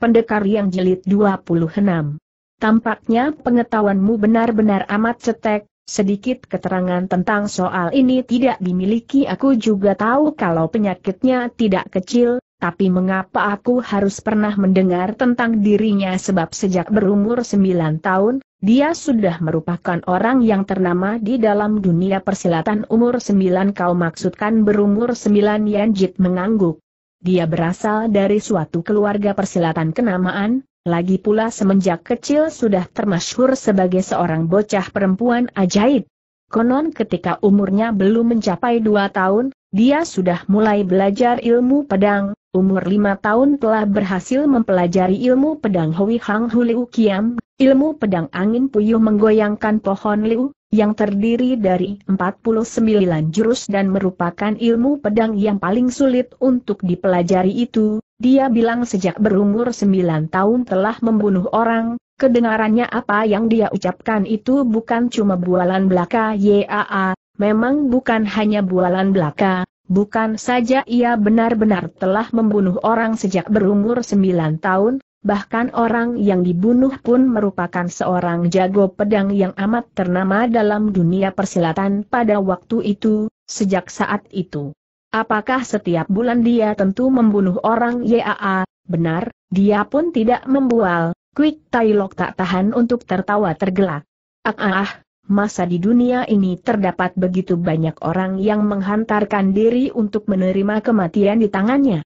Pendekar yang jelit 26. Tampaknya pengetahuanmu benar-benar amat cetek, sedikit keterangan tentang soal ini tidak dimiliki aku juga tahu kalau penyakitnya tidak kecil, tapi mengapa aku harus pernah mendengar tentang dirinya sebab sejak berumur 9 tahun, dia sudah merupakan orang yang ternama di dalam dunia persilatan umur 9 kau maksudkan berumur 9 Yanjit mengangguk. Dia berasal dari suatu keluarga persilatan kenamaan, lagi pula semenjak kecil sudah termasyhur sebagai seorang bocah perempuan ajaib. Konon ketika umurnya belum mencapai dua tahun, dia sudah mulai belajar ilmu pedang, umur lima tahun telah berhasil mempelajari ilmu pedang Hui Hang Hu Liu Kiam, ilmu pedang angin puyuh menggoyangkan pohon liu, yang terdiri dari 49 jurus dan merupakan ilmu pedang yang paling sulit untuk dipelajari itu, dia bilang sejak berumur 9 tahun telah membunuh orang, kedengarannya apa yang dia ucapkan itu bukan cuma bualan belaka YAA, memang bukan hanya bualan belaka, bukan saja ia benar-benar telah membunuh orang sejak berumur 9 tahun, bahkan orang yang dibunuh pun merupakan seorang jago pedang yang amat ternama dalam dunia persilatan pada waktu itu, sejak saat itu. Apakah setiap bulan dia tentu membunuh orang YAA? Benar, dia pun tidak membual, Quick Tailok tak tahan untuk tertawa tergelak. Ah, ah, ah, masa di dunia ini terdapat begitu banyak orang yang menghantarkan diri untuk menerima kematian di tangannya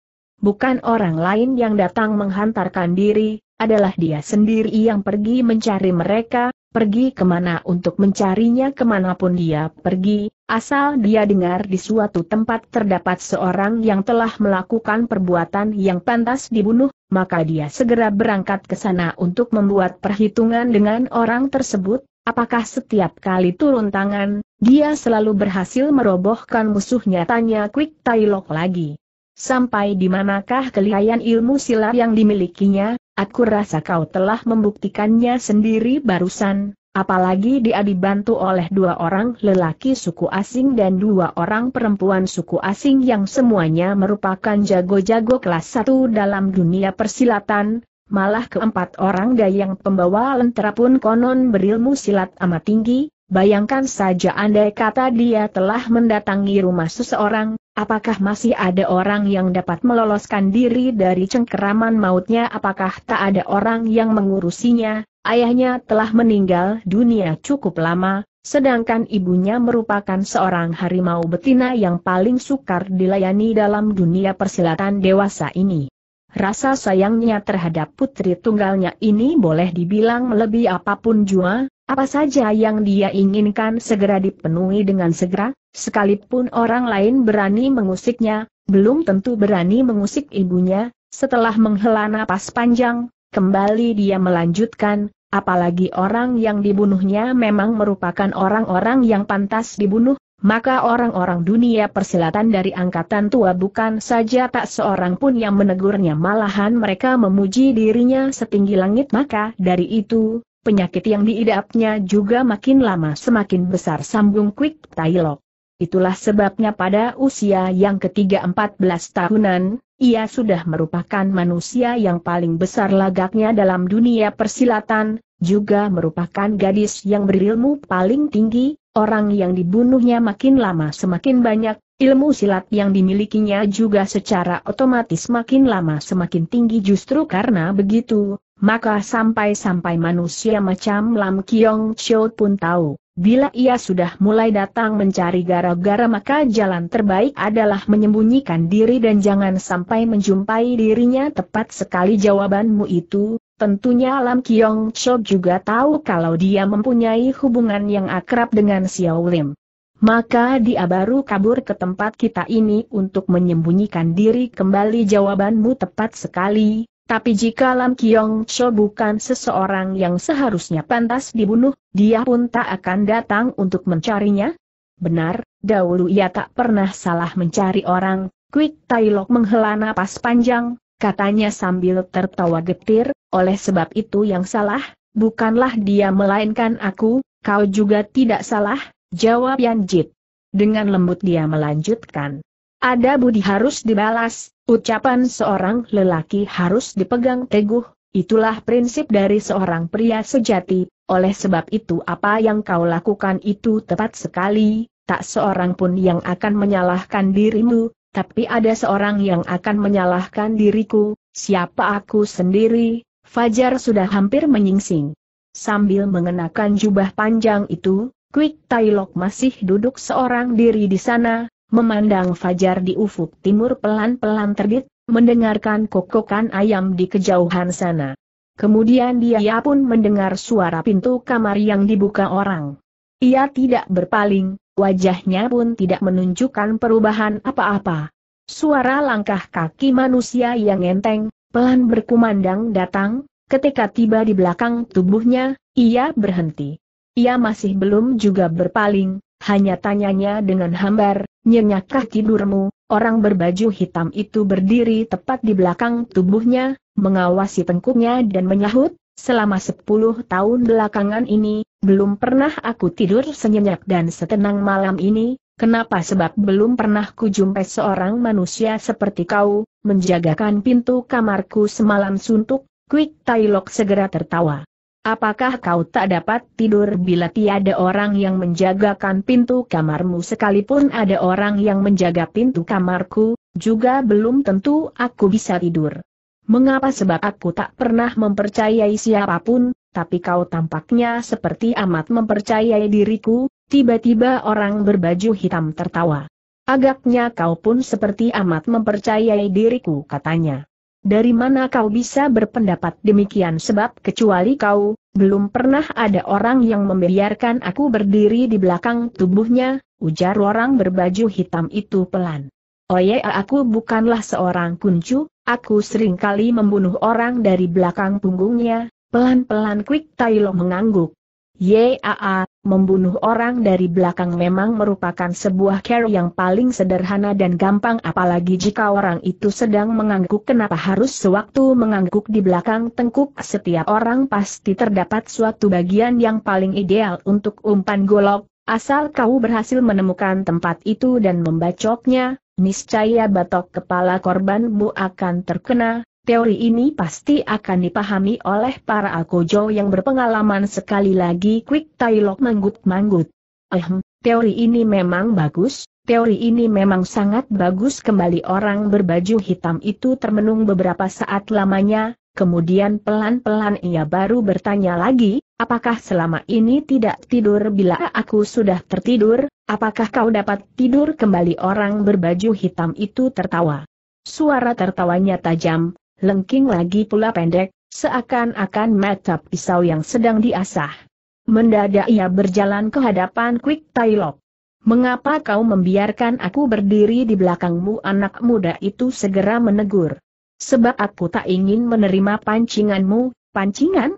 bukan orang lain yang datang menghantarkan diri, adalah dia sendiri yang pergi mencari mereka, pergi kemana untuk mencarinya kemanapun dia pergi, asal dia dengar di suatu tempat terdapat seorang yang telah melakukan perbuatan yang pantas dibunuh, maka dia segera berangkat ke sana untuk membuat perhitungan dengan orang tersebut, apakah setiap kali turun tangan, dia selalu berhasil merobohkan musuhnya tanya Quick Tailok lagi. Sampai di manakah kelihayan ilmu silat yang dimilikinya, aku rasa kau telah membuktikannya sendiri barusan, apalagi dia dibantu oleh dua orang lelaki suku asing dan dua orang perempuan suku asing yang semuanya merupakan jago-jago kelas satu dalam dunia persilatan, malah keempat orang dayang pembawa lentera pun konon berilmu silat amat tinggi, Bayangkan saja andai kata dia telah mendatangi rumah seseorang, apakah masih ada orang yang dapat meloloskan diri dari cengkeraman mautnya apakah tak ada orang yang mengurusinya, ayahnya telah meninggal dunia cukup lama, sedangkan ibunya merupakan seorang harimau betina yang paling sukar dilayani dalam dunia persilatan dewasa ini. Rasa sayangnya terhadap putri tunggalnya ini boleh dibilang lebih apapun jua, apa saja yang dia inginkan segera dipenuhi dengan segera, sekalipun orang lain berani mengusiknya, belum tentu berani mengusik ibunya, setelah menghela napas panjang, kembali dia melanjutkan, apalagi orang yang dibunuhnya memang merupakan orang-orang yang pantas dibunuh, maka orang-orang dunia persilatan dari angkatan tua bukan saja tak seorang pun yang menegurnya malahan mereka memuji dirinya setinggi langit maka dari itu, penyakit yang diidapnya juga makin lama semakin besar sambung Quick Tailok. Itulah sebabnya pada usia yang ketiga 14 tahunan, ia sudah merupakan manusia yang paling besar lagaknya dalam dunia persilatan, juga merupakan gadis yang berilmu paling tinggi, orang yang dibunuhnya makin lama semakin banyak, ilmu silat yang dimilikinya juga secara otomatis makin lama semakin tinggi justru karena begitu, maka sampai-sampai manusia macam Lam Kiong Chou pun tahu, bila ia sudah mulai datang mencari gara-gara maka jalan terbaik adalah menyembunyikan diri dan jangan sampai menjumpai dirinya tepat sekali jawabanmu itu, Tentunya Lam Kiong Chiu juga tahu kalau dia mempunyai hubungan yang akrab dengan Xiao Lim. Maka dia baru kabur ke tempat kita ini untuk menyembunyikan diri kembali jawabanmu tepat sekali, tapi jika Lam Kiong Cho bukan seseorang yang seharusnya pantas dibunuh, dia pun tak akan datang untuk mencarinya. Benar, dahulu ia tak pernah salah mencari orang, Quick Lok menghela napas panjang, katanya sambil tertawa getir, oleh sebab itu yang salah, bukanlah dia melainkan aku, kau juga tidak salah, jawab Yan Jit. Dengan lembut dia melanjutkan. Ada budi harus dibalas, ucapan seorang lelaki harus dipegang teguh, itulah prinsip dari seorang pria sejati, oleh sebab itu apa yang kau lakukan itu tepat sekali, tak seorang pun yang akan menyalahkan dirimu, tapi ada seorang yang akan menyalahkan diriku, siapa aku sendiri, Fajar sudah hampir menyingsing. Sambil mengenakan jubah panjang itu, Quick Tailok masih duduk seorang diri di sana, Memandang fajar di ufuk timur pelan-pelan terbit, mendengarkan kokokan ayam di kejauhan sana. Kemudian dia pun mendengar suara pintu kamar yang dibuka orang. Ia tidak berpaling, wajahnya pun tidak menunjukkan perubahan apa-apa. Suara langkah kaki manusia yang enteng, pelan berkumandang datang, ketika tiba di belakang tubuhnya, ia berhenti. Ia masih belum juga berpaling, hanya tanyanya dengan hambar, nyenyakkah tidurmu, orang berbaju hitam itu berdiri tepat di belakang tubuhnya, mengawasi tengkuknya dan menyahut, selama sepuluh tahun belakangan ini, belum pernah aku tidur senyenyak dan setenang malam ini, Kenapa sebab belum pernah kujumpai seorang manusia seperti kau, menjagakan pintu kamarku semalam suntuk, Quick Tailok segera tertawa. Apakah kau tak dapat tidur bila tiada orang yang menjagakan pintu kamarmu sekalipun ada orang yang menjaga pintu kamarku, juga belum tentu aku bisa tidur. Mengapa sebab aku tak pernah mempercayai siapapun, tapi kau tampaknya seperti amat mempercayai diriku, tiba-tiba orang berbaju hitam tertawa. Agaknya kau pun seperti amat mempercayai diriku katanya. Dari mana kau bisa berpendapat demikian sebab kecuali kau, belum pernah ada orang yang membiarkan aku berdiri di belakang tubuhnya, ujar orang berbaju hitam itu pelan. Oye oh ya, aku bukanlah seorang kuncu, aku sering kali membunuh orang dari belakang punggungnya, pelan-pelan Quick Tailo mengangguk. YAA, membunuh orang dari belakang memang merupakan sebuah care yang paling sederhana dan gampang apalagi jika orang itu sedang mengangguk kenapa harus sewaktu mengangguk di belakang tengkuk setiap orang pasti terdapat suatu bagian yang paling ideal untuk umpan golok, asal kau berhasil menemukan tempat itu dan membacoknya, niscaya batok kepala korbanmu akan terkena, Teori ini pasti akan dipahami oleh para akojo yang berpengalaman sekali lagi Quick Tailok manggut-manggut. Ehm, teori ini memang bagus, teori ini memang sangat bagus kembali orang berbaju hitam itu termenung beberapa saat lamanya, kemudian pelan-pelan ia baru bertanya lagi, apakah selama ini tidak tidur bila aku sudah tertidur, apakah kau dapat tidur kembali orang berbaju hitam itu tertawa. Suara tertawanya tajam, lengking lagi pula pendek, seakan-akan mata pisau yang sedang diasah. Mendadak ia berjalan ke hadapan Quick Tailok. Mengapa kau membiarkan aku berdiri di belakangmu anak muda itu segera menegur. Sebab aku tak ingin menerima pancinganmu, pancingan?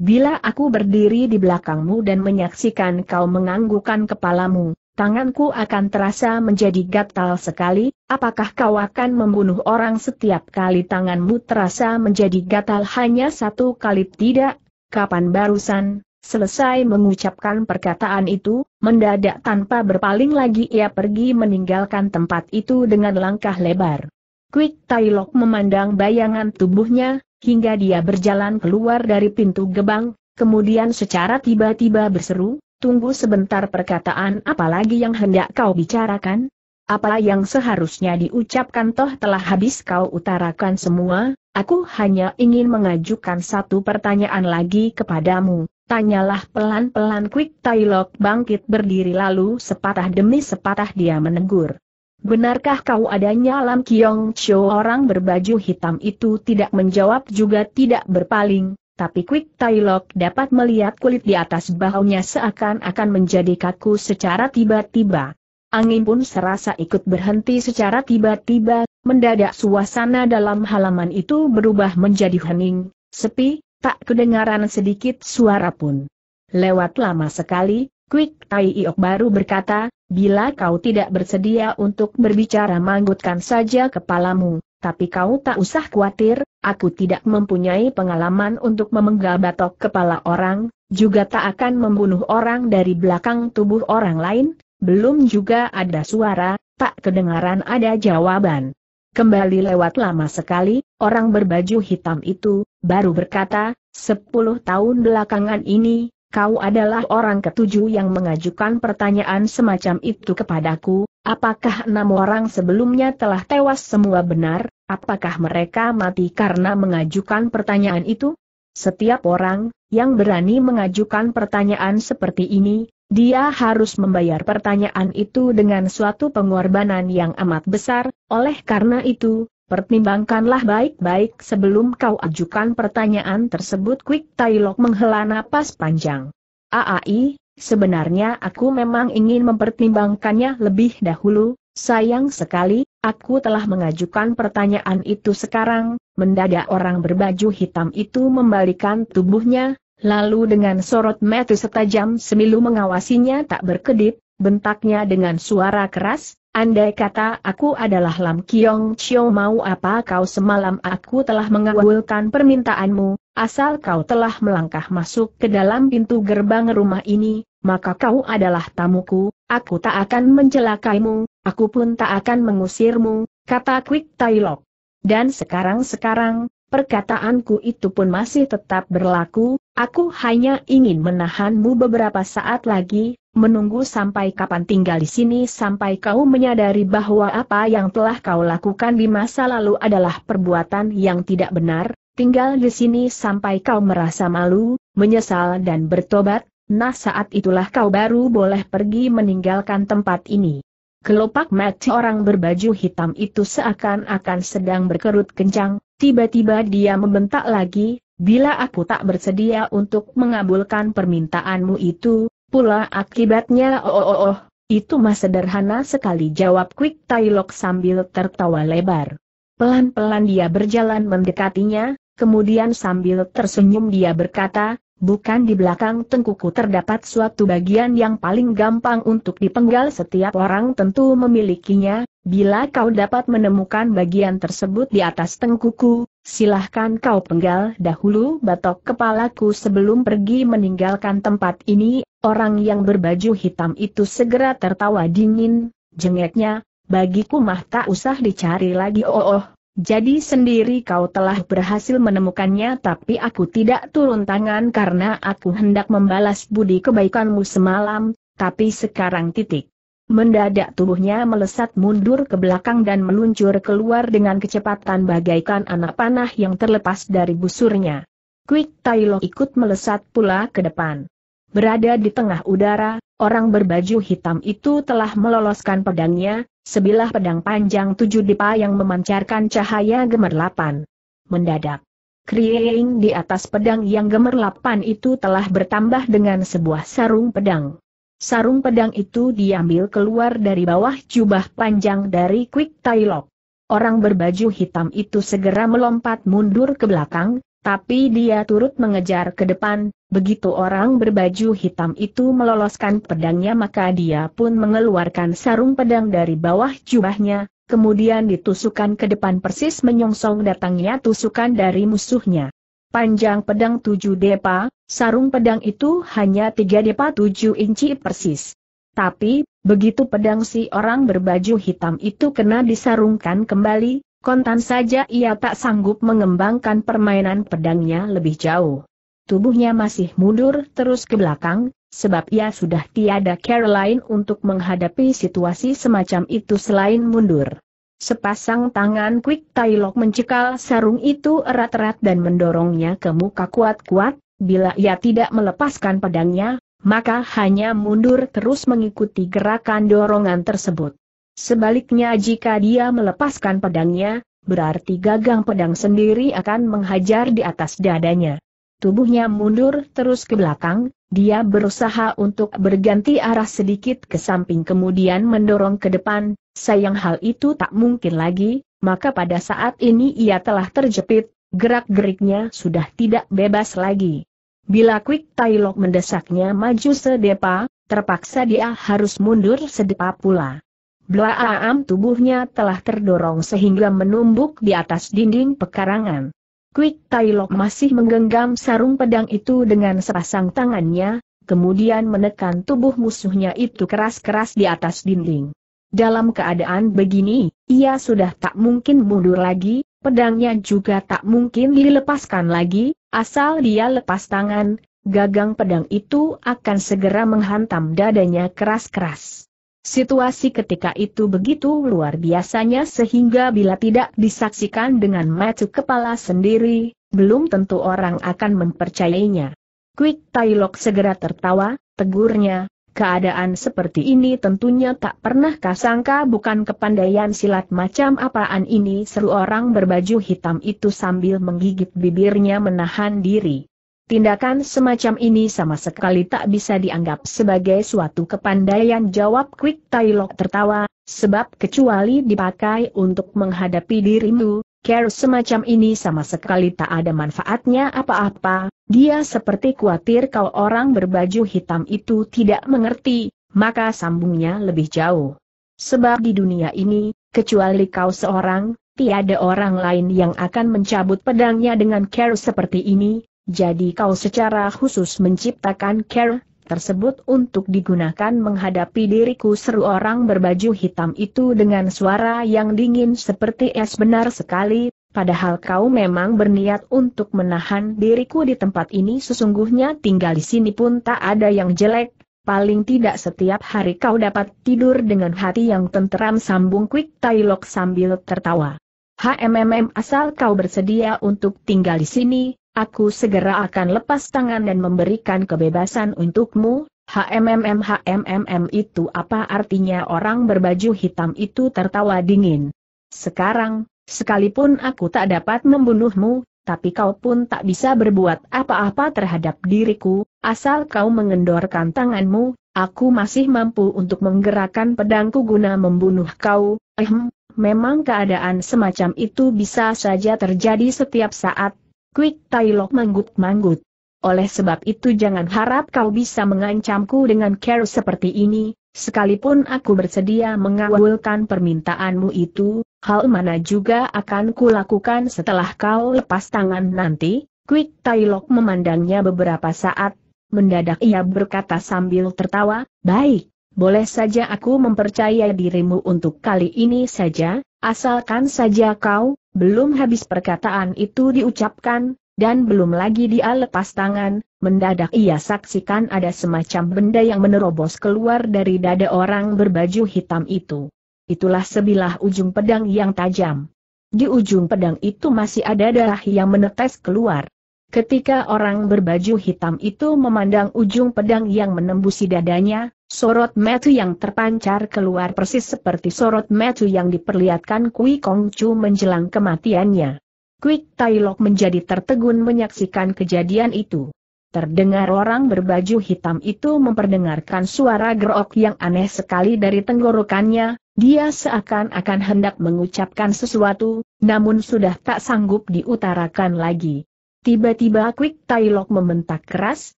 Bila aku berdiri di belakangmu dan menyaksikan kau menganggukan kepalamu, tanganku akan terasa menjadi gatal sekali, apakah kau akan membunuh orang setiap kali tanganmu terasa menjadi gatal hanya satu kali tidak? Kapan barusan, selesai mengucapkan perkataan itu, mendadak tanpa berpaling lagi ia pergi meninggalkan tempat itu dengan langkah lebar. Quick Tailok memandang bayangan tubuhnya, hingga dia berjalan keluar dari pintu gebang, kemudian secara tiba-tiba berseru, tunggu sebentar perkataan apalagi yang hendak kau bicarakan? Apa yang seharusnya diucapkan toh telah habis kau utarakan semua, aku hanya ingin mengajukan satu pertanyaan lagi kepadamu. Tanyalah pelan-pelan Quick Tailok bangkit berdiri lalu sepatah demi sepatah dia menegur. Benarkah kau adanya Lam Kiong Cho orang berbaju hitam itu tidak menjawab juga tidak berpaling, tapi Quick Tailok dapat melihat kulit di atas bahunya seakan-akan menjadi kaku secara tiba-tiba. Angin pun serasa ikut berhenti secara tiba-tiba, mendadak suasana dalam halaman itu berubah menjadi hening, sepi, tak kedengaran sedikit suara pun. Lewat lama sekali, Quick Tai Iok baru berkata, bila kau tidak bersedia untuk berbicara manggutkan saja kepalamu, tapi kau tak usah khawatir, Aku tidak mempunyai pengalaman untuk memenggal batok kepala orang, juga tak akan membunuh orang dari belakang tubuh orang lain, belum juga ada suara, tak kedengaran ada jawaban. Kembali lewat lama sekali, orang berbaju hitam itu, baru berkata, sepuluh tahun belakangan ini, kau adalah orang ketujuh yang mengajukan pertanyaan semacam itu kepadaku, apakah enam orang sebelumnya telah tewas semua benar, Apakah mereka mati karena mengajukan pertanyaan itu? Setiap orang yang berani mengajukan pertanyaan seperti ini, dia harus membayar pertanyaan itu dengan suatu pengorbanan yang amat besar. Oleh karena itu, pertimbangkanlah baik-baik sebelum kau ajukan pertanyaan tersebut. Quick Tailok menghela napas panjang. AAI, Sebenarnya aku memang ingin mempertimbangkannya lebih dahulu, sayang sekali, aku telah mengajukan pertanyaan itu sekarang, mendadak orang berbaju hitam itu membalikan tubuhnya, lalu dengan sorot mata setajam semilu mengawasinya tak berkedip, bentaknya dengan suara keras, Andai kata aku adalah Lam Kiong Chio mau apa kau semalam aku telah mengabulkan permintaanmu, asal kau telah melangkah masuk ke dalam pintu gerbang rumah ini, maka kau adalah tamuku, aku tak akan mencelakaimu, aku pun tak akan mengusirmu, kata Quick Tailok. Dan sekarang-sekarang, perkataanku itu pun masih tetap berlaku, aku hanya ingin menahanmu beberapa saat lagi, menunggu sampai kapan tinggal di sini sampai kau menyadari bahwa apa yang telah kau lakukan di masa lalu adalah perbuatan yang tidak benar, tinggal di sini sampai kau merasa malu, menyesal dan bertobat, Nah saat itulah kau baru boleh pergi meninggalkan tempat ini. Kelopak mati orang berbaju hitam itu seakan-akan sedang berkerut kencang, tiba-tiba dia membentak lagi, bila aku tak bersedia untuk mengabulkan permintaanmu itu, pula akibatnya oh oh oh, oh. itu mah sederhana sekali jawab Quick Tailok sambil tertawa lebar. Pelan-pelan dia berjalan mendekatinya, kemudian sambil tersenyum dia berkata, bukan di belakang tengkuku terdapat suatu bagian yang paling gampang untuk dipenggal setiap orang tentu memilikinya, bila kau dapat menemukan bagian tersebut di atas tengkuku, silahkan kau penggal dahulu batok kepalaku sebelum pergi meninggalkan tempat ini, orang yang berbaju hitam itu segera tertawa dingin, jengeknya, bagiku mah tak usah dicari lagi oh oh, jadi sendiri kau telah berhasil menemukannya tapi aku tidak turun tangan karena aku hendak membalas budi kebaikanmu semalam, tapi sekarang titik. Mendadak tubuhnya melesat mundur ke belakang dan meluncur keluar dengan kecepatan bagaikan anak panah yang terlepas dari busurnya. Quick Tailo ikut melesat pula ke depan. Berada di tengah udara, Orang berbaju hitam itu telah meloloskan pedangnya, sebilah pedang panjang tujuh dipa yang memancarkan cahaya gemerlapan. Mendadak. kriing di atas pedang yang gemerlapan itu telah bertambah dengan sebuah sarung pedang. Sarung pedang itu diambil keluar dari bawah jubah panjang dari Quick Tailok. Orang berbaju hitam itu segera melompat mundur ke belakang, tapi dia turut mengejar ke depan, begitu orang berbaju hitam itu meloloskan pedangnya maka dia pun mengeluarkan sarung pedang dari bawah jubahnya, kemudian ditusukan ke depan persis menyongsong datangnya tusukan dari musuhnya. Panjang pedang tujuh depa, sarung pedang itu hanya tiga depa tujuh inci persis. Tapi, begitu pedang si orang berbaju hitam itu kena disarungkan kembali, Kontan saja ia tak sanggup mengembangkan permainan pedangnya lebih jauh. Tubuhnya masih mundur terus ke belakang, sebab ia sudah tiada care lain untuk menghadapi situasi semacam itu selain mundur. Sepasang tangan Quick Tailok mencekal sarung itu erat-erat dan mendorongnya ke muka kuat-kuat, bila ia tidak melepaskan pedangnya, maka hanya mundur terus mengikuti gerakan dorongan tersebut. Sebaliknya jika dia melepaskan pedangnya, berarti gagang pedang sendiri akan menghajar di atas dadanya. Tubuhnya mundur terus ke belakang, dia berusaha untuk berganti arah sedikit ke samping kemudian mendorong ke depan, sayang hal itu tak mungkin lagi, maka pada saat ini ia telah terjepit, gerak-geriknya sudah tidak bebas lagi. Bila Quick Tailok mendesaknya maju sedepa, terpaksa dia harus mundur sedepa pula. Blaam tubuhnya telah terdorong sehingga menumbuk di atas dinding pekarangan. Quick Tailok masih menggenggam sarung pedang itu dengan sepasang tangannya, kemudian menekan tubuh musuhnya itu keras-keras di atas dinding. Dalam keadaan begini, ia sudah tak mungkin mundur lagi, pedangnya juga tak mungkin dilepaskan lagi, asal dia lepas tangan, gagang pedang itu akan segera menghantam dadanya keras-keras. Situasi ketika itu begitu luar biasanya sehingga bila tidak disaksikan dengan mata kepala sendiri, belum tentu orang akan mempercayainya. Quick Tailok segera tertawa, tegurnya, keadaan seperti ini tentunya tak pernah kasangka bukan kepandaian silat macam apaan ini seru orang berbaju hitam itu sambil menggigit bibirnya menahan diri. Tindakan semacam ini sama sekali tak bisa dianggap sebagai suatu kepandaian jawab Quick Tailok tertawa, sebab kecuali dipakai untuk menghadapi dirimu, care semacam ini sama sekali tak ada manfaatnya apa-apa, dia seperti khawatir kalau orang berbaju hitam itu tidak mengerti, maka sambungnya lebih jauh. Sebab di dunia ini, kecuali kau seorang, tiada orang lain yang akan mencabut pedangnya dengan care seperti ini, jadi kau secara khusus menciptakan care tersebut untuk digunakan menghadapi diriku seru orang berbaju hitam itu dengan suara yang dingin seperti es benar sekali, padahal kau memang berniat untuk menahan diriku di tempat ini sesungguhnya tinggal di sini pun tak ada yang jelek, paling tidak setiap hari kau dapat tidur dengan hati yang tenteram sambung Quick Tailok sambil tertawa. HMMM asal kau bersedia untuk tinggal di sini, Aku segera akan lepas tangan dan memberikan kebebasan untukmu, HMMM HMMM itu apa artinya orang berbaju hitam itu tertawa dingin. Sekarang, sekalipun aku tak dapat membunuhmu, tapi kau pun tak bisa berbuat apa-apa terhadap diriku, asal kau mengendorkan tanganmu, aku masih mampu untuk menggerakkan pedangku guna membunuh kau, ehm, memang keadaan semacam itu bisa saja terjadi setiap saat, Quick Tai manggut-manggut. Oleh sebab itu jangan harap kau bisa mengancamku dengan care seperti ini, sekalipun aku bersedia mengawulkan permintaanmu itu, hal mana juga akan kulakukan setelah kau lepas tangan nanti. Quick Tai memandangnya beberapa saat, mendadak ia berkata sambil tertawa, baik, boleh saja aku mempercaya dirimu untuk kali ini saja, asalkan saja kau, belum habis perkataan itu diucapkan, dan belum lagi dia lepas tangan, mendadak ia saksikan ada semacam benda yang menerobos keluar dari dada orang berbaju hitam itu. Itulah sebilah ujung pedang yang tajam. Di ujung pedang itu masih ada darah yang menetes keluar. Ketika orang berbaju hitam itu memandang ujung pedang yang menembusi dadanya, Sorot metu yang terpancar keluar persis seperti sorot metu yang diperlihatkan Kui Kong Chu menjelang kematiannya. Quick Lok menjadi tertegun menyaksikan kejadian itu. Terdengar orang berbaju hitam itu memperdengarkan suara gerok yang aneh sekali dari tenggorokannya, dia seakan-akan hendak mengucapkan sesuatu, namun sudah tak sanggup diutarakan lagi. Tiba-tiba Quick Lok membentak keras,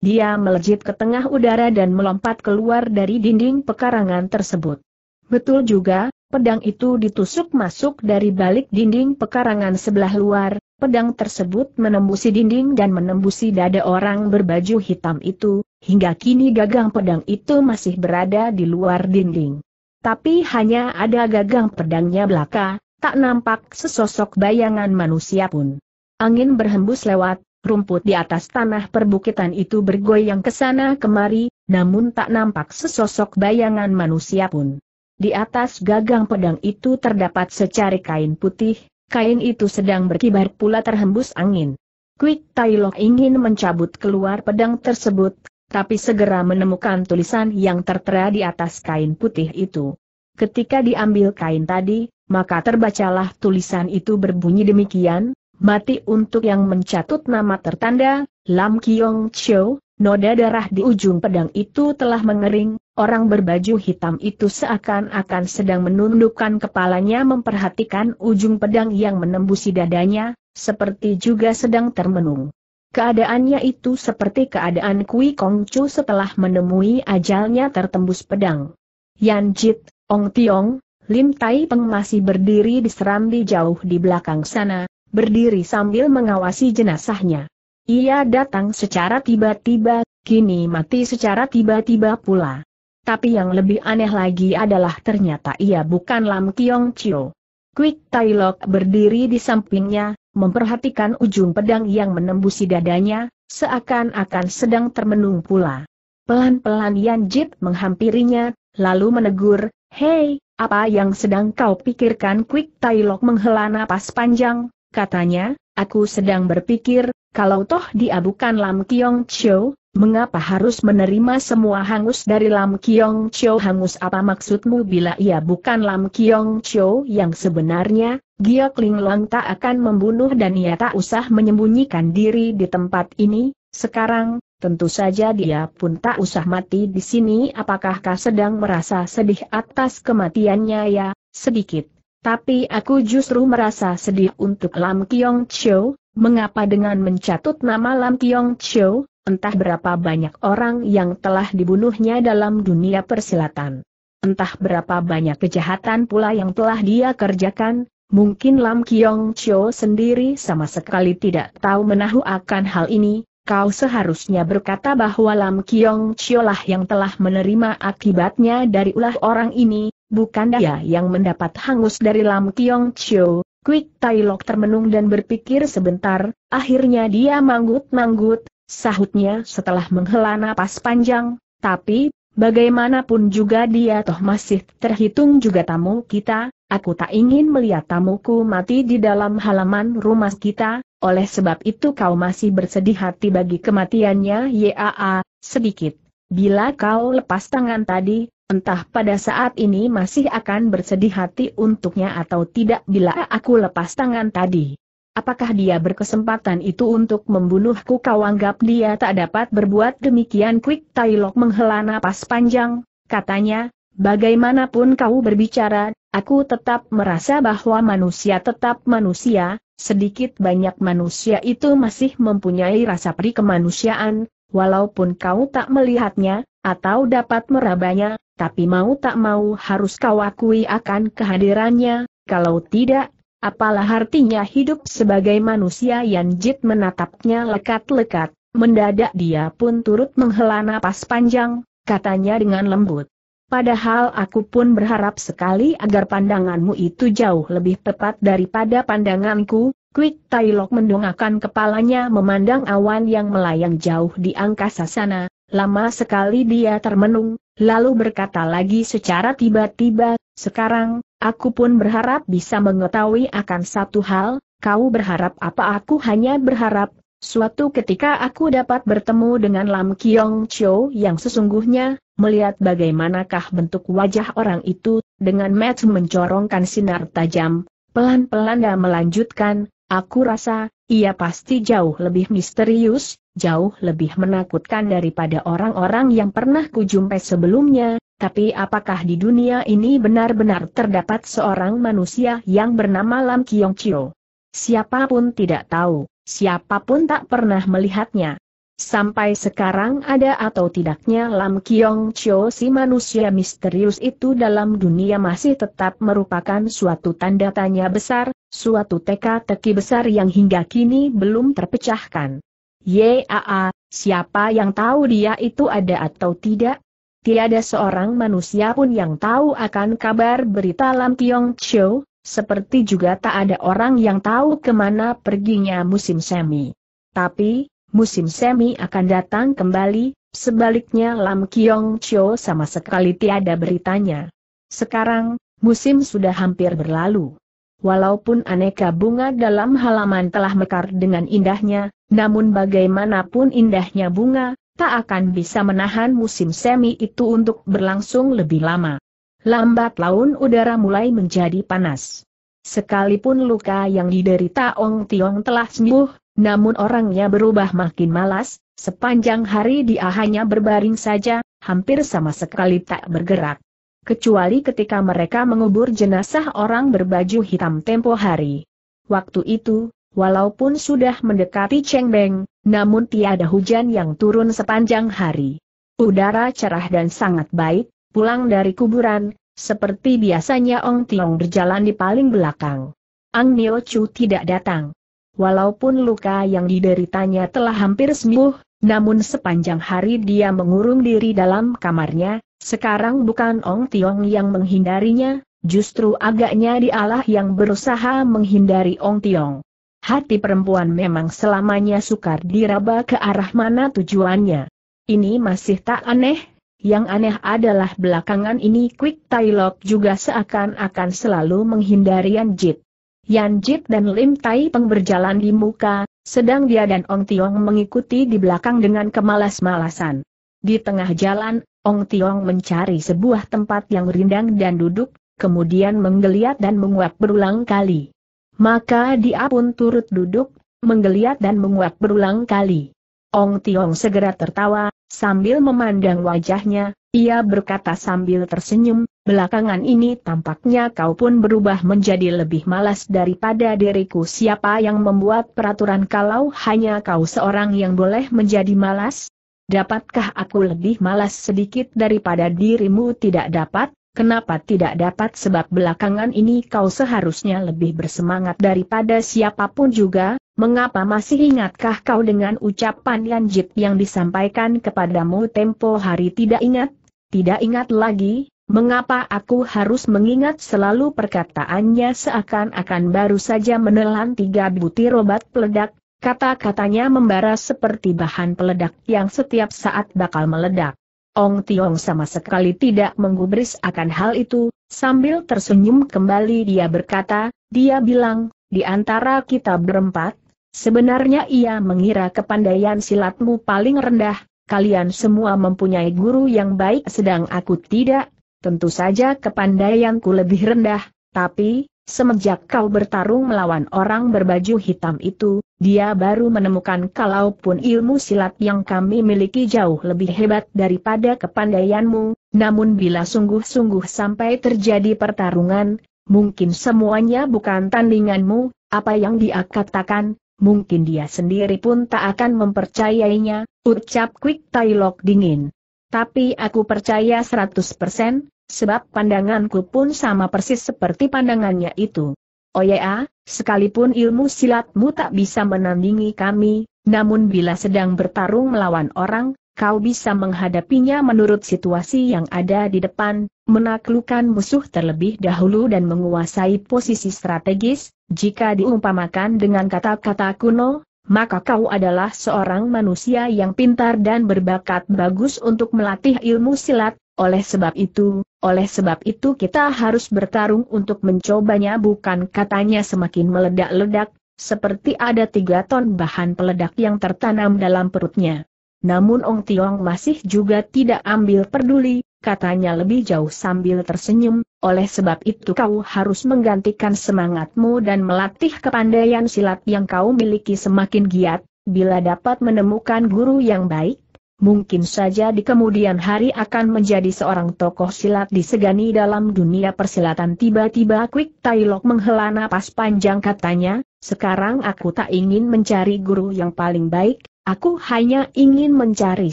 dia melejit ke tengah udara dan melompat keluar dari dinding pekarangan tersebut. Betul juga, pedang itu ditusuk masuk dari balik dinding pekarangan sebelah luar, pedang tersebut menembusi dinding dan menembusi dada orang berbaju hitam itu, hingga kini gagang pedang itu masih berada di luar dinding. Tapi hanya ada gagang pedangnya belaka, tak nampak sesosok bayangan manusia pun. Angin berhembus lewat, rumput di atas tanah perbukitan itu bergoyang ke sana kemari, namun tak nampak sesosok bayangan manusia pun. Di atas gagang pedang itu terdapat secari kain putih, kain itu sedang berkibar pula terhembus angin. Quick Tailok ingin mencabut keluar pedang tersebut, tapi segera menemukan tulisan yang tertera di atas kain putih itu. Ketika diambil kain tadi, maka terbacalah tulisan itu berbunyi demikian, Mati untuk yang mencatut nama tertanda, Lam Kiong Chiu, noda darah di ujung pedang itu telah mengering, orang berbaju hitam itu seakan-akan sedang menundukkan kepalanya memperhatikan ujung pedang yang menembusi dadanya, seperti juga sedang termenung. Keadaannya itu seperti keadaan Kui Kong Chu setelah menemui ajalnya tertembus pedang. Yan Jit, Ong Tiong, Lim Tai Peng masih berdiri di serambi jauh di belakang sana, berdiri sambil mengawasi jenazahnya. Ia datang secara tiba-tiba, kini mati secara tiba-tiba pula. Tapi yang lebih aneh lagi adalah ternyata ia bukan Lam Kiong Chio. Quick Tai Lok berdiri di sampingnya, memperhatikan ujung pedang yang menembusi dadanya, seakan-akan sedang termenung pula. Pelan-pelan Yan Jit menghampirinya, lalu menegur, Hei, apa yang sedang kau pikirkan Quick Tai Lok menghela napas panjang, katanya, aku sedang berpikir, kalau toh dia bukan Lam Kiong Cho, mengapa harus menerima semua hangus dari Lam Kiong Cho? Hangus apa maksudmu bila ia bukan Lam Kiong Cho yang sebenarnya? Gia Linglong tak akan membunuh dan ia tak usah menyembunyikan diri di tempat ini, sekarang, Tentu saja dia pun tak usah mati di sini apakah kau sedang merasa sedih atas kematiannya ya, sedikit. Tapi aku justru merasa sedih untuk Lam Kiong Cho. mengapa dengan mencatut nama Lam Kiong Cho, entah berapa banyak orang yang telah dibunuhnya dalam dunia persilatan. Entah berapa banyak kejahatan pula yang telah dia kerjakan, mungkin Lam Kiong Cho sendiri sama sekali tidak tahu menahu akan hal ini, kau seharusnya berkata bahwa Lam Kiong Cho lah yang telah menerima akibatnya dari ulah orang ini, Bukan dia yang mendapat hangus dari Lam Kiong Chiu. Quick Tai Lok termenung dan berpikir sebentar, akhirnya dia manggut-manggut, sahutnya setelah menghela napas panjang, tapi, bagaimanapun juga dia toh masih terhitung juga tamu kita, aku tak ingin melihat tamuku mati di dalam halaman rumah kita, oleh sebab itu kau masih bersedih hati bagi kematiannya Yaa, sedikit. Bila kau lepas tangan tadi, Entah pada saat ini masih akan bersedih hati untuknya atau tidak bila aku lepas tangan tadi. Apakah dia berkesempatan itu untuk membunuhku kau anggap dia tak dapat berbuat demikian Quick Tailok menghela napas panjang, katanya, bagaimanapun kau berbicara, aku tetap merasa bahwa manusia tetap manusia, sedikit banyak manusia itu masih mempunyai rasa perikemanusiaan, walaupun kau tak melihatnya, atau dapat merabanya, tapi mau tak mau harus kau akui akan kehadirannya, kalau tidak, apalah artinya hidup sebagai manusia yang jid menatapnya lekat-lekat, mendadak dia pun turut menghela napas panjang, katanya dengan lembut. Padahal aku pun berharap sekali agar pandanganmu itu jauh lebih tepat daripada pandanganku. Quick Tailok mendongakkan kepalanya memandang awan yang melayang jauh di angkasa sana. Lama sekali dia termenung, lalu berkata lagi secara tiba-tiba, sekarang, aku pun berharap bisa mengetahui akan satu hal, kau berharap apa aku hanya berharap, suatu ketika aku dapat bertemu dengan Lam Kiong Cho yang sesungguhnya, melihat bagaimanakah bentuk wajah orang itu, dengan match mencorongkan sinar tajam, pelan-pelan dia melanjutkan, Aku rasa, ia pasti jauh lebih misterius, jauh lebih menakutkan daripada orang-orang yang pernah kujumpai sebelumnya, tapi apakah di dunia ini benar-benar terdapat seorang manusia yang bernama Lam Kiong Chio? Siapapun tidak tahu, siapapun tak pernah melihatnya. Sampai sekarang ada atau tidaknya Lam Kiong Chio si manusia misterius itu dalam dunia masih tetap merupakan suatu tanda tanya besar, Suatu teka-teki besar yang hingga kini belum terpecahkan. Yaa, siapa yang tahu dia itu ada atau tidak? Tiada seorang manusia pun yang tahu akan kabar berita Lam Tiong Chiu, seperti juga tak ada orang yang tahu kemana perginya musim semi. Tapi, musim semi akan datang kembali, sebaliknya Lam Kiong Chiu sama sekali tiada beritanya. Sekarang, musim sudah hampir berlalu. Walaupun aneka bunga dalam halaman telah mekar dengan indahnya, namun bagaimanapun indahnya bunga, tak akan bisa menahan musim semi itu untuk berlangsung lebih lama. Lambat laun udara mulai menjadi panas. Sekalipun luka yang diderita Ong Tiong telah sembuh, namun orangnya berubah makin malas, sepanjang hari dia hanya berbaring saja, hampir sama sekali tak bergerak kecuali ketika mereka mengubur jenazah orang berbaju hitam tempo hari. Waktu itu, walaupun sudah mendekati Beng, namun tiada hujan yang turun sepanjang hari. Udara cerah dan sangat baik, pulang dari kuburan, seperti biasanya Ong Tiong berjalan di paling belakang. Ang Nio Chu tidak datang. Walaupun luka yang dideritanya telah hampir sembuh, namun sepanjang hari dia mengurung diri dalam kamarnya, sekarang bukan Ong Tiong yang menghindarinya, justru agaknya dialah yang berusaha menghindari Ong Tiong. Hati perempuan memang selamanya sukar diraba ke arah mana tujuannya. Ini masih tak aneh, yang aneh adalah belakangan ini Quick Tai Lok juga seakan-akan selalu menghindari Yan Jit. Yan Jit dan Lim Tai Peng berjalan di muka, sedang dia dan Ong Tiong mengikuti di belakang dengan kemalas-malasan. Di tengah jalan, Ong Tiong mencari sebuah tempat yang rindang dan duduk, kemudian menggeliat dan menguap berulang kali. Maka dia pun turut duduk, menggeliat dan menguap berulang kali. Ong Tiong segera tertawa, sambil memandang wajahnya, ia berkata sambil tersenyum, belakangan ini tampaknya kau pun berubah menjadi lebih malas daripada diriku siapa yang membuat peraturan kalau hanya kau seorang yang boleh menjadi malas? Dapatkah aku lebih malas sedikit daripada dirimu tidak dapat? Kenapa tidak dapat sebab belakangan ini kau seharusnya lebih bersemangat daripada siapapun juga, mengapa masih ingatkah kau dengan ucapan lanjut yang disampaikan kepadamu tempo hari tidak ingat? Tidak ingat lagi, mengapa aku harus mengingat selalu perkataannya seakan-akan baru saja menelan tiga butir obat peledak, Kata-katanya membara seperti bahan peledak yang setiap saat bakal meledak. Ong Tiong sama sekali tidak menggubris akan hal itu, sambil tersenyum kembali dia berkata, dia bilang, di antara kita berempat, sebenarnya ia mengira kepandaian silatmu paling rendah, kalian semua mempunyai guru yang baik sedang aku tidak, tentu saja kepandaianku lebih rendah, tapi, Semenjak kau bertarung melawan orang berbaju hitam itu, dia baru menemukan kalaupun ilmu silat yang kami miliki jauh lebih hebat daripada kepandaianmu, namun bila sungguh-sungguh sampai terjadi pertarungan, mungkin semuanya bukan tandinganmu, apa yang dia katakan, mungkin dia sendiri pun tak akan mempercayainya, ucap Quick Tailok dingin. Tapi aku percaya 100%, sebab pandanganku pun sama persis seperti pandangannya itu. Oh ya, sekalipun ilmu silatmu tak bisa menandingi kami, namun bila sedang bertarung melawan orang, kau bisa menghadapinya menurut situasi yang ada di depan, menaklukkan musuh terlebih dahulu dan menguasai posisi strategis, jika diumpamakan dengan kata-kata kuno, maka kau adalah seorang manusia yang pintar dan berbakat bagus untuk melatih ilmu silat, oleh sebab itu, oleh sebab itu kita harus bertarung untuk mencobanya bukan katanya semakin meledak-ledak, seperti ada tiga ton bahan peledak yang tertanam dalam perutnya. Namun Ong Tiong masih juga tidak ambil peduli, katanya lebih jauh sambil tersenyum, oleh sebab itu kau harus menggantikan semangatmu dan melatih kepandaian silat yang kau miliki semakin giat, bila dapat menemukan guru yang baik, mungkin saja di kemudian hari akan menjadi seorang tokoh silat disegani dalam dunia persilatan. Tiba-tiba Quick Tailok menghela napas panjang katanya, sekarang aku tak ingin mencari guru yang paling baik, Aku hanya ingin mencari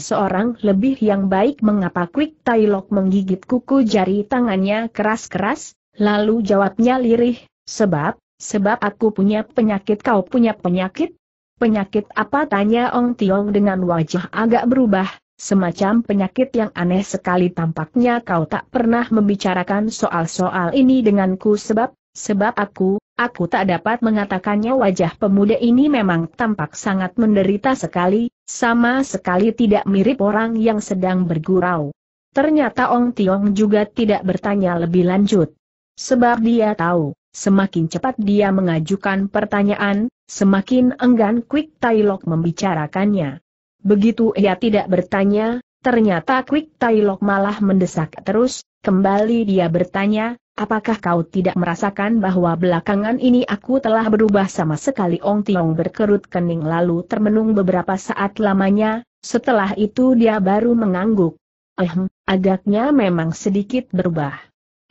seorang lebih yang baik mengapa Quick Tailok menggigit kuku jari tangannya keras-keras, lalu jawabnya lirih, sebab, sebab aku punya penyakit kau punya penyakit, Penyakit apa tanya Ong Tiong dengan wajah agak berubah, semacam penyakit yang aneh sekali tampaknya kau tak pernah membicarakan soal-soal ini denganku sebab, sebab aku, aku tak dapat mengatakannya wajah pemuda ini memang tampak sangat menderita sekali, sama sekali tidak mirip orang yang sedang bergurau. Ternyata Ong Tiong juga tidak bertanya lebih lanjut. Sebab dia tahu, semakin cepat dia mengajukan pertanyaan, semakin enggan Quick Tailok membicarakannya. Begitu ia tidak bertanya, ternyata Quick Tailok malah mendesak terus, kembali dia bertanya, apakah kau tidak merasakan bahwa belakangan ini aku telah berubah sama sekali Ong Tiong berkerut kening lalu termenung beberapa saat lamanya, setelah itu dia baru mengangguk. Ehm, agaknya memang sedikit berubah.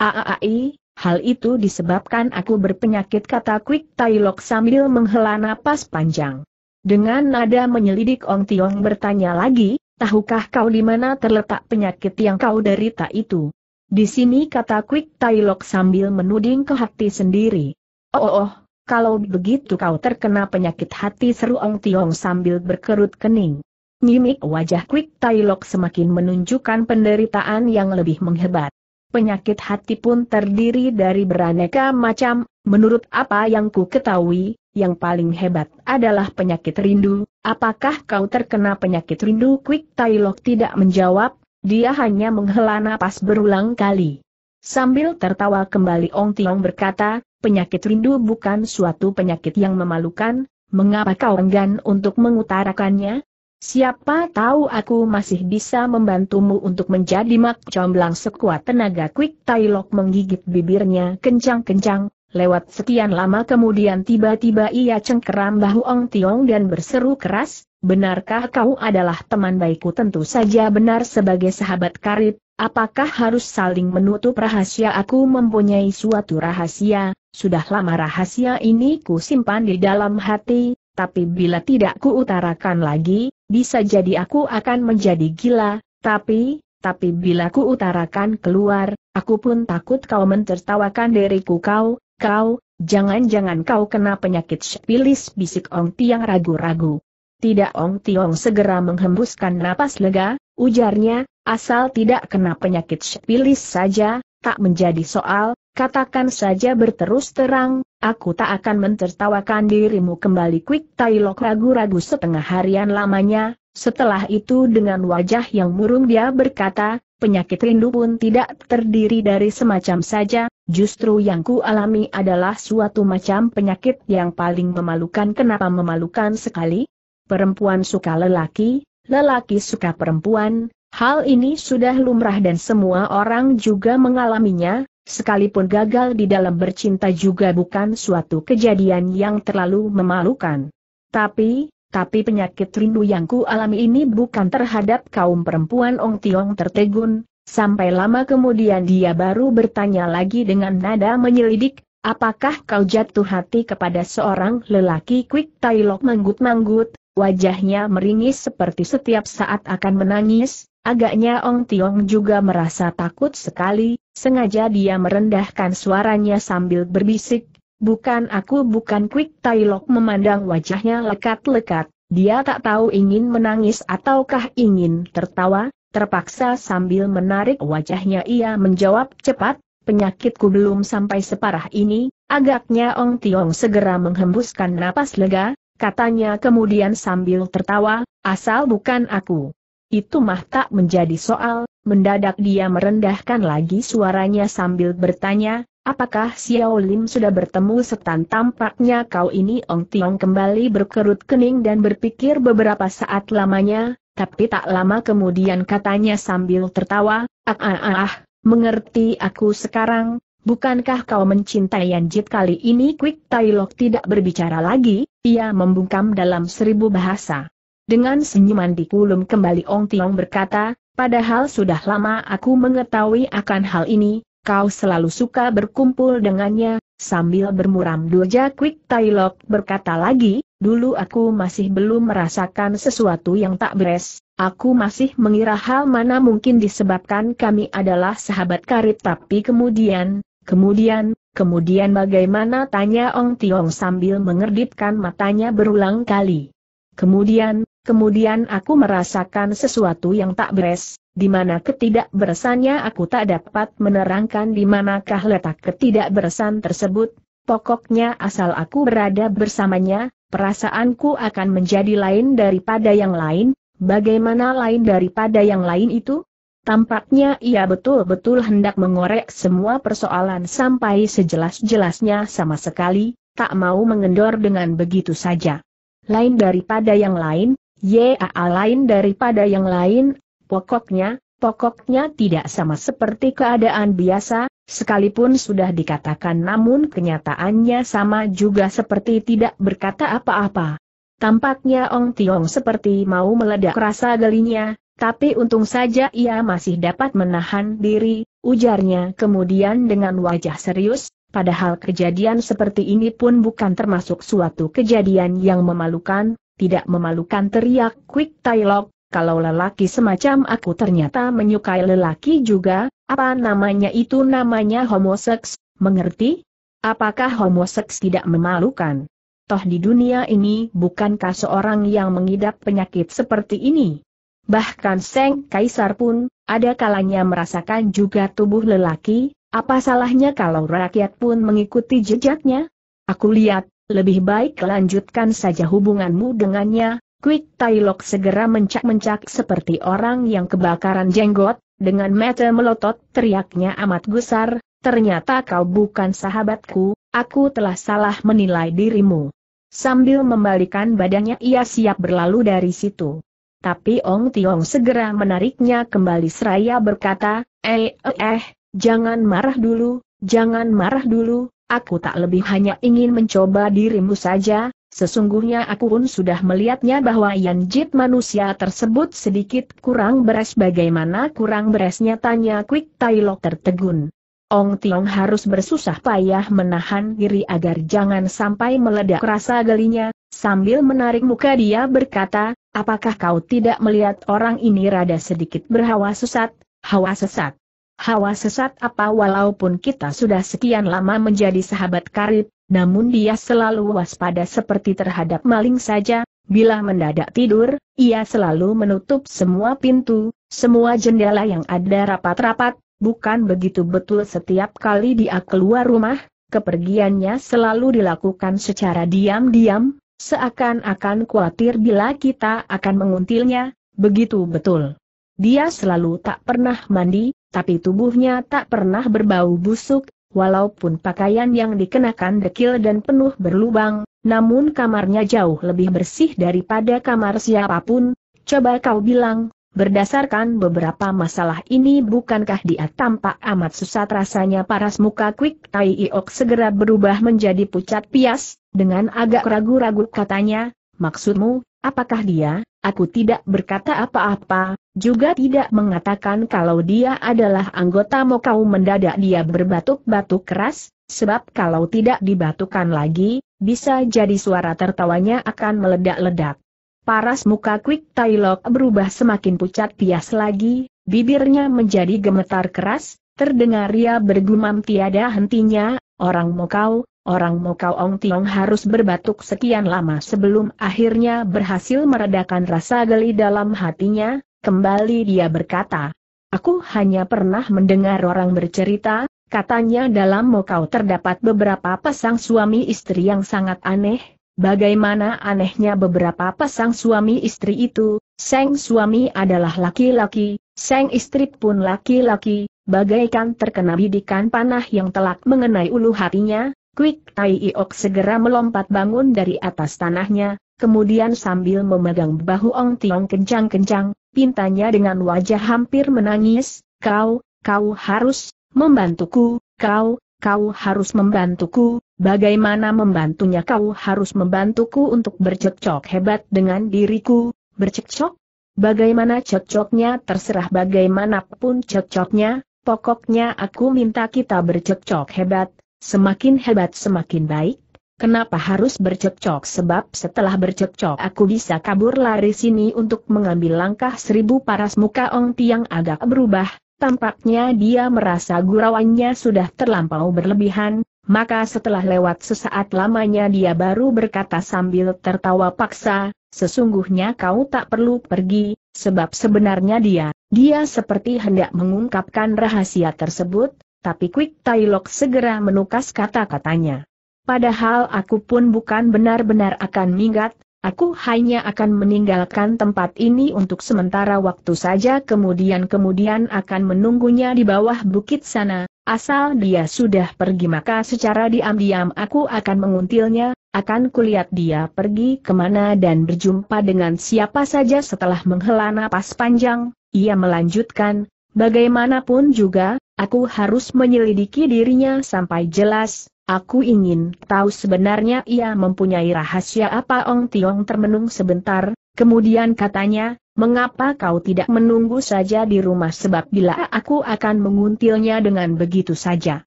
Aai, Hal itu disebabkan aku berpenyakit kata Quick Tai Lok sambil menghela napas panjang. Dengan nada menyelidik Ong Tiong bertanya lagi, tahukah kau di mana terletak penyakit yang kau derita itu? Di sini kata Quick Tai Lok sambil menuding ke hati sendiri. Oh, oh, oh kalau begitu kau terkena penyakit hati seru Ong Tiong sambil berkerut kening. Mimik wajah Quick Tai Lok semakin menunjukkan penderitaan yang lebih menghebat. Penyakit hati pun terdiri dari beraneka macam, menurut apa yang ku ketahui, yang paling hebat adalah penyakit rindu. Apakah kau terkena penyakit rindu? Quick Tailok tidak menjawab, dia hanya menghela napas berulang kali. Sambil tertawa kembali Ong Tiong berkata, penyakit rindu bukan suatu penyakit yang memalukan, mengapa kau enggan untuk mengutarakannya? Siapa tahu aku masih bisa membantumu untuk menjadi mak comblang sekuat tenaga Quick Tailok menggigit bibirnya kencang-kencang. Lewat sekian lama kemudian tiba-tiba ia cengkeram bahu Ong Tiong dan berseru keras, benarkah kau adalah teman baikku tentu saja benar sebagai sahabat karib, apakah harus saling menutup rahasia aku mempunyai suatu rahasia, sudah lama rahasia ini ku simpan di dalam hati, tapi bila tidak kuutarakan lagi, bisa jadi aku akan menjadi gila, tapi, tapi bila kuutarakan keluar, aku pun takut kau mentertawakan diriku kau, kau, jangan-jangan kau kena penyakit sepilis bisik Ong Tiang ragu-ragu. Tidak Ong Tiong segera menghembuskan napas lega, ujarnya, asal tidak kena penyakit sepilis saja, tak menjadi soal, katakan saja berterus terang, Aku tak akan mencertawakan dirimu kembali Quick Tailok ragu-ragu setengah harian lamanya, setelah itu dengan wajah yang murung dia berkata, penyakit rindu pun tidak terdiri dari semacam saja, justru yang ku alami adalah suatu macam penyakit yang paling memalukan. Kenapa memalukan sekali? Perempuan suka lelaki, lelaki suka perempuan, hal ini sudah lumrah dan semua orang juga mengalaminya, Sekalipun gagal di dalam bercinta juga bukan suatu kejadian yang terlalu memalukan. Tapi, tapi penyakit rindu yang ku alami ini bukan terhadap kaum perempuan Ong Tiong tertegun, sampai lama kemudian dia baru bertanya lagi dengan nada menyelidik, apakah kau jatuh hati kepada seorang lelaki Quick Tailok manggut-manggut, wajahnya meringis seperti setiap saat akan menangis, agaknya Ong Tiong juga merasa takut sekali, Sengaja dia merendahkan suaranya sambil berbisik, bukan aku bukan Quick Tailok memandang wajahnya lekat-lekat, dia tak tahu ingin menangis ataukah ingin tertawa, terpaksa sambil menarik wajahnya ia menjawab cepat, penyakitku belum sampai separah ini, agaknya Ong Tiong segera menghembuskan napas lega, katanya kemudian sambil tertawa, asal bukan aku. Itu mah tak menjadi soal, Mendadak dia merendahkan lagi suaranya sambil bertanya, apakah Xiao Lim sudah bertemu setan tampaknya kau ini Ong Tiong kembali berkerut kening dan berpikir beberapa saat lamanya, tapi tak lama kemudian katanya sambil tertawa, ah ah ah, ah mengerti aku sekarang, Bukankah kau mencintai Yan Jit kali ini Quick Lok tidak berbicara lagi, ia membungkam dalam seribu bahasa. Dengan senyuman di kulum kembali Ong Tiong berkata, Padahal sudah lama aku mengetahui akan hal ini, kau selalu suka berkumpul dengannya, sambil bermuram doja Quick Tailok berkata lagi, dulu aku masih belum merasakan sesuatu yang tak beres, aku masih mengira hal mana mungkin disebabkan kami adalah sahabat karib tapi kemudian, kemudian, kemudian bagaimana tanya Ong Tiong sambil mengerdipkan matanya berulang kali. Kemudian, kemudian aku merasakan sesuatu yang tak beres, di mana ketidakberesannya aku tak dapat menerangkan di manakah letak ketidakberesan tersebut, pokoknya asal aku berada bersamanya, perasaanku akan menjadi lain daripada yang lain, bagaimana lain daripada yang lain itu? Tampaknya ia betul-betul hendak mengorek semua persoalan sampai sejelas-jelasnya sama sekali, tak mau mengendor dengan begitu saja. Lain daripada yang lain, YAA lain daripada yang lain, pokoknya, pokoknya tidak sama seperti keadaan biasa, sekalipun sudah dikatakan namun kenyataannya sama juga seperti tidak berkata apa-apa. Tampaknya Ong Tiong seperti mau meledak rasa gelinya, tapi untung saja ia masih dapat menahan diri, ujarnya kemudian dengan wajah serius, padahal kejadian seperti ini pun bukan termasuk suatu kejadian yang memalukan, tidak memalukan teriak Quick Tailok, kalau lelaki semacam aku ternyata menyukai lelaki juga, apa namanya itu namanya homoseks, mengerti? Apakah homoseks tidak memalukan? Toh di dunia ini bukankah seorang yang mengidap penyakit seperti ini? Bahkan Seng Kaisar pun, ada kalanya merasakan juga tubuh lelaki, apa salahnya kalau rakyat pun mengikuti jejaknya? Aku lihat, lebih baik lanjutkan saja hubunganmu dengannya. Quick Tailok segera mencak-mencak seperti orang yang kebakaran jenggot, dengan mata melotot teriaknya amat gusar, ternyata kau bukan sahabatku, aku telah salah menilai dirimu. Sambil membalikan badannya ia siap berlalu dari situ. Tapi Ong Tiong segera menariknya kembali seraya berkata, eh eh eh, Jangan marah dulu, jangan marah dulu, aku tak lebih hanya ingin mencoba dirimu saja, Sesungguhnya aku pun sudah melihatnya bahwa Jit manusia tersebut sedikit kurang beres bagaimana kurang beresnya tanya Quick Tailok tertegun. Ong Tiong harus bersusah payah menahan diri agar jangan sampai meledak rasa gelinya, sambil menarik muka dia berkata, apakah kau tidak melihat orang ini rada sedikit berhawa sesat, hawa sesat. Hawa sesat apa walaupun kita sudah sekian lama menjadi sahabat karib, namun dia selalu waspada seperti terhadap maling saja, bila mendadak tidur, ia selalu menutup semua pintu, semua jendela yang ada rapat-rapat, bukan begitu betul setiap kali dia keluar rumah, kepergiannya selalu dilakukan secara diam-diam, seakan-akan khawatir bila kita akan menguntilnya, begitu betul. Dia selalu tak pernah mandi, tapi tubuhnya tak pernah berbau busuk, walaupun pakaian yang dikenakan dekil dan penuh berlubang, namun kamarnya jauh lebih bersih daripada kamar siapapun, coba kau bilang, berdasarkan beberapa masalah ini bukankah dia tampak amat susah rasanya paras muka Quick Tai Iok segera berubah menjadi pucat pias, dengan agak ragu-ragu katanya, maksudmu, apakah dia, Aku tidak berkata apa-apa, juga tidak mengatakan kalau dia adalah anggota Mokau mendadak dia berbatuk-batuk keras, sebab kalau tidak dibatukan lagi, bisa jadi suara tertawanya akan meledak-ledak. Paras muka Quick Tailok berubah semakin pucat pias lagi, bibirnya menjadi gemetar keras, terdengar ia bergumam tiada hentinya, orang Mokau, Orang Mokau Ong Tiong harus berbatuk sekian lama sebelum akhirnya berhasil meredakan rasa geli dalam hatinya, kembali dia berkata, Aku hanya pernah mendengar orang bercerita, katanya dalam Mokau terdapat beberapa pasang suami istri yang sangat aneh, bagaimana anehnya beberapa pasang suami istri itu, Seng suami adalah laki-laki, Seng istri pun laki-laki, bagaikan terkena bidikan panah yang telak mengenai ulu hatinya, Quick Tai Iok segera melompat bangun dari atas tanahnya, kemudian sambil memegang bahu Ong Tiong kencang-kencang, pintanya dengan wajah hampir menangis, kau, kau harus membantuku, kau, kau harus membantuku, bagaimana membantunya kau harus membantuku untuk bercocok hebat dengan diriku, bercocok? Bagaimana cocoknya terserah bagaimanapun cocoknya, pokoknya aku minta kita bercocok hebat, Semakin hebat semakin baik, Kenapa harus bercekcok? Sebab setelah bercekcok aku bisa kabur lari sini untuk mengambil langkah seribu paras muka Ong Tiang agak berubah, tampaknya dia merasa gurauannya sudah terlampau berlebihan, maka setelah lewat sesaat lamanya dia baru berkata sambil tertawa paksa, sesungguhnya kau tak perlu pergi, sebab sebenarnya dia, dia seperti hendak mengungkapkan rahasia tersebut, tapi Quick Tai Lok segera menukas kata-katanya. Padahal aku pun bukan benar-benar akan minggat, aku hanya akan meninggalkan tempat ini untuk sementara waktu saja kemudian-kemudian akan menunggunya di bawah bukit sana, asal dia sudah pergi maka secara diam-diam aku akan menguntilnya, akan kulihat dia pergi kemana dan berjumpa dengan siapa saja setelah menghela napas panjang, ia melanjutkan, bagaimanapun juga, Aku harus menyelidiki dirinya sampai jelas, aku ingin tahu sebenarnya ia mempunyai rahasia apa Ong Tiong termenung sebentar, kemudian katanya, Mengapa kau tidak menunggu saja di rumah sebab bila aku akan menguntilnya dengan begitu saja?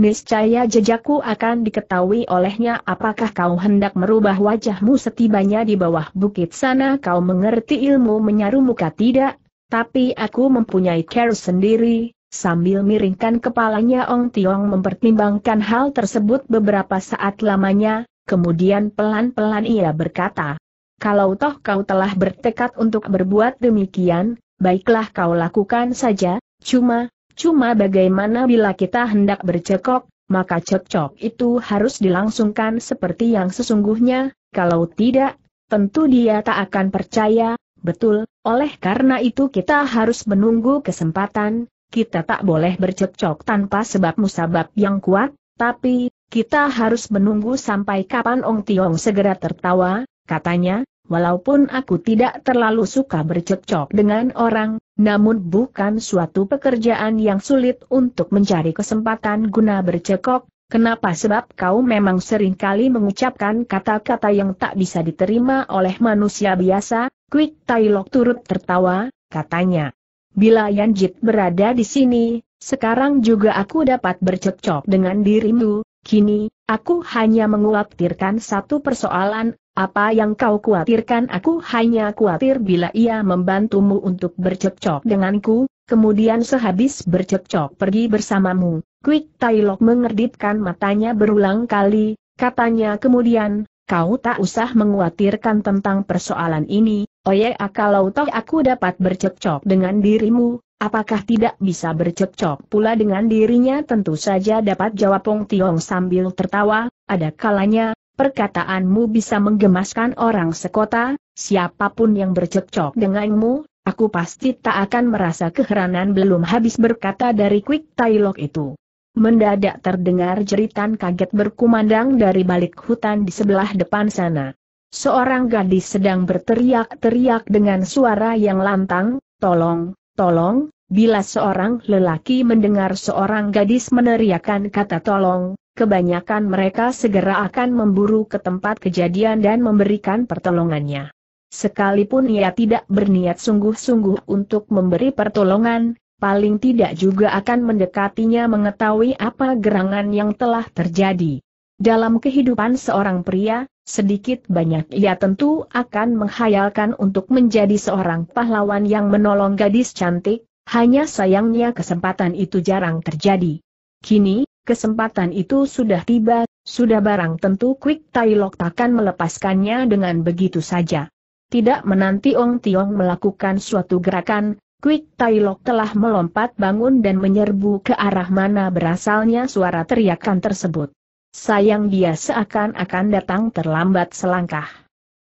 Niscaya jejakku akan diketahui olehnya apakah kau hendak merubah wajahmu setibanya di bawah bukit sana kau mengerti ilmu menyaru muka tidak? Tapi aku mempunyai care sendiri, Sambil miringkan kepalanya Ong Tiong mempertimbangkan hal tersebut beberapa saat lamanya, kemudian pelan-pelan ia berkata, Kalau toh kau telah bertekad untuk berbuat demikian, baiklah kau lakukan saja, cuma, cuma bagaimana bila kita hendak bercekok, maka cekcok itu harus dilangsungkan seperti yang sesungguhnya, kalau tidak, tentu dia tak akan percaya, betul, oleh karena itu kita harus menunggu kesempatan, kita tak boleh bercekcok tanpa sebab musabab yang kuat, tapi, kita harus menunggu sampai kapan Ong Tiong segera tertawa, katanya, walaupun aku tidak terlalu suka bercekcok dengan orang, namun bukan suatu pekerjaan yang sulit untuk mencari kesempatan guna bercekcok, Kenapa sebab kau memang seringkali mengucapkan kata-kata yang tak bisa diterima oleh manusia biasa, Quick Taylok turut tertawa, katanya. Bila Yanjit berada di sini, sekarang juga aku dapat bercocok dengan dirimu, kini, aku hanya menguatirkan satu persoalan, apa yang kau khawatirkan aku hanya khawatir bila ia membantumu untuk bercocok denganku, kemudian sehabis bercocok pergi bersamamu. Quick Tailok mengerdipkan matanya berulang kali, katanya kemudian, kau tak usah menguatirkan tentang persoalan ini, Oye oh ya, ah, kalau toh aku dapat bercocok dengan dirimu, apakah tidak bisa bercocok pula dengan dirinya tentu saja dapat jawab Pong Tiong sambil tertawa, ada kalanya, perkataanmu bisa menggemaskan orang sekota, siapapun yang bercocok denganmu, aku pasti tak akan merasa keheranan belum habis berkata dari Quick Tailok itu. Mendadak terdengar jeritan kaget berkumandang dari balik hutan di sebelah depan sana. Seorang gadis sedang berteriak-teriak dengan suara yang lantang, tolong, tolong, bila seorang lelaki mendengar seorang gadis meneriakkan kata tolong, kebanyakan mereka segera akan memburu ke tempat kejadian dan memberikan pertolongannya. Sekalipun ia tidak berniat sungguh-sungguh untuk memberi pertolongan, paling tidak juga akan mendekatinya mengetahui apa gerangan yang telah terjadi. Dalam kehidupan seorang pria, Sedikit banyak ia tentu akan menghayalkan untuk menjadi seorang pahlawan yang menolong gadis cantik, hanya sayangnya kesempatan itu jarang terjadi. Kini, kesempatan itu sudah tiba, sudah barang tentu Quick Tai Lok takkan melepaskannya dengan begitu saja. Tidak menanti Ong Tiong melakukan suatu gerakan, Quick Tai Lok telah melompat bangun dan menyerbu ke arah mana berasalnya suara teriakan tersebut. Sayang dia seakan-akan datang terlambat selangkah.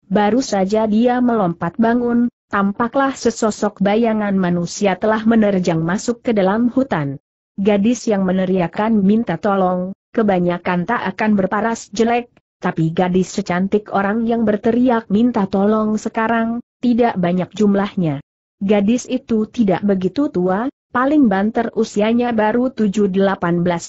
Baru saja dia melompat bangun, tampaklah sesosok bayangan manusia telah menerjang masuk ke dalam hutan. Gadis yang meneriakan minta tolong, kebanyakan tak akan berparas jelek, tapi gadis secantik orang yang berteriak minta tolong sekarang, tidak banyak jumlahnya. Gadis itu tidak begitu tua, paling banter usianya baru 7-18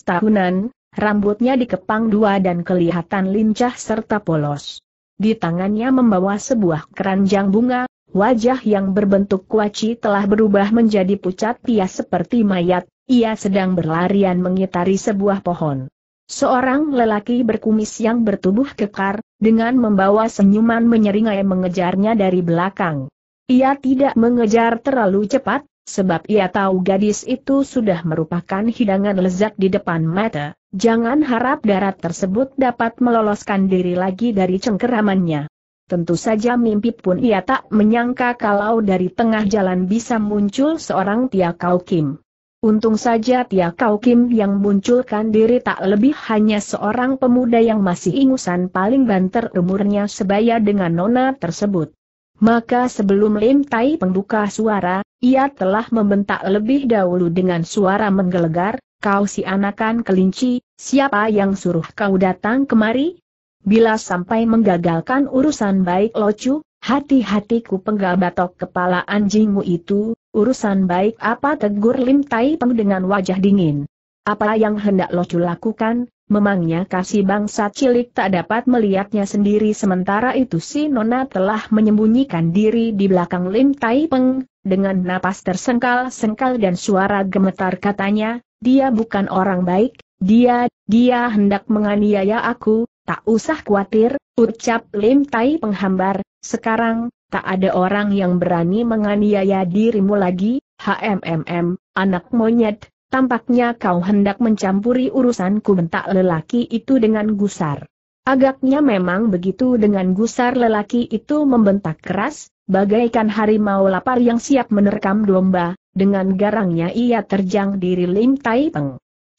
tahunan, rambutnya dikepang dua dan kelihatan lincah serta polos. Di tangannya membawa sebuah keranjang bunga, wajah yang berbentuk kuaci telah berubah menjadi pucat pias seperti mayat, ia sedang berlarian mengitari sebuah pohon. Seorang lelaki berkumis yang bertubuh kekar, dengan membawa senyuman menyeringai mengejarnya dari belakang. Ia tidak mengejar terlalu cepat, sebab ia tahu gadis itu sudah merupakan hidangan lezat di depan mata, jangan harap darat tersebut dapat meloloskan diri lagi dari cengkeramannya. Tentu saja mimpi pun ia tak menyangka kalau dari tengah jalan bisa muncul seorang Tia Kau Kim. Untung saja Tia Kau Kim yang munculkan diri tak lebih hanya seorang pemuda yang masih ingusan paling banter umurnya sebaya dengan nona tersebut. Maka sebelum Lim Tai pembuka suara, ia telah membentak lebih dahulu dengan suara menggelegar, kau si anakan kelinci, siapa yang suruh kau datang kemari? Bila sampai menggagalkan urusan baik locu, hati-hatiku penggal batok kepala anjingmu itu, urusan baik apa tegur Lim Tai Peng dengan wajah dingin. Apa yang hendak locu lakukan, memangnya kasih bangsa cilik tak dapat melihatnya sendiri sementara itu si Nona telah menyembunyikan diri di belakang Lim Tai Peng, dengan napas tersengkal-sengkal dan suara gemetar katanya, dia bukan orang baik, dia, dia hendak menganiaya aku, tak usah khawatir, ucap Lim Tai penghambar, sekarang, tak ada orang yang berani menganiaya dirimu lagi, HMMM, anak monyet, tampaknya kau hendak mencampuri urusanku bentak lelaki itu dengan gusar. Agaknya memang begitu dengan gusar lelaki itu membentak keras, bagaikan harimau lapar yang siap menerkam domba, dengan garangnya ia terjang diri Lim Tai Peng.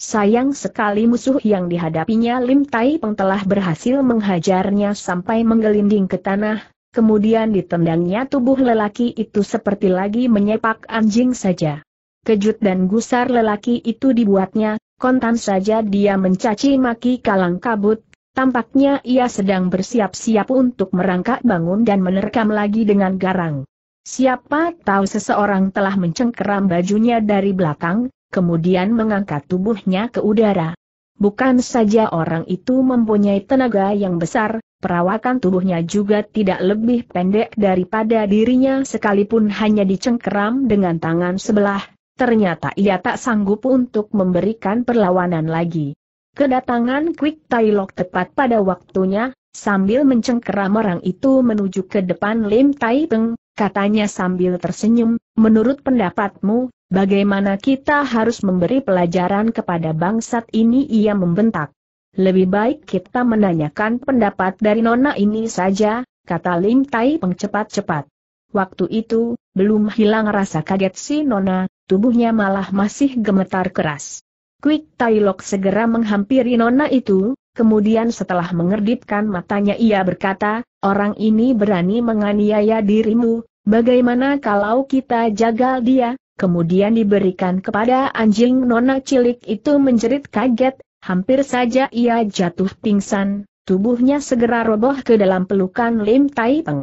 Sayang sekali musuh yang dihadapinya Lim Tai Peng telah berhasil menghajarnya sampai menggelinding ke tanah, kemudian ditendangnya tubuh lelaki itu seperti lagi menyepak anjing saja. Kejut dan gusar lelaki itu dibuatnya, kontan saja dia mencaci maki kalang kabut, Tampaknya ia sedang bersiap-siap untuk merangkak bangun dan menerkam lagi dengan garang. Siapa tahu seseorang telah mencengkeram bajunya dari belakang, kemudian mengangkat tubuhnya ke udara. Bukan saja orang itu mempunyai tenaga yang besar, perawakan tubuhnya juga tidak lebih pendek daripada dirinya sekalipun hanya dicengkeram dengan tangan sebelah, ternyata ia tak sanggup untuk memberikan perlawanan lagi. Kedatangan Quick Tailok tepat pada waktunya, sambil mencengkeram orang itu menuju ke depan Lim Tai Peng, katanya sambil tersenyum, menurut pendapatmu, bagaimana kita harus memberi pelajaran kepada bangsat ini ia membentak. Lebih baik kita menanyakan pendapat dari nona ini saja, kata Lim Tai Peng cepat-cepat. Waktu itu, belum hilang rasa kaget si nona, tubuhnya malah masih gemetar keras. Quick Tailok segera menghampiri nona itu, kemudian setelah mengerdipkan matanya ia berkata, orang ini berani menganiaya dirimu, bagaimana kalau kita jagal dia, kemudian diberikan kepada anjing nona cilik itu menjerit kaget, hampir saja ia jatuh pingsan, tubuhnya segera roboh ke dalam pelukan Lim Tai Peng.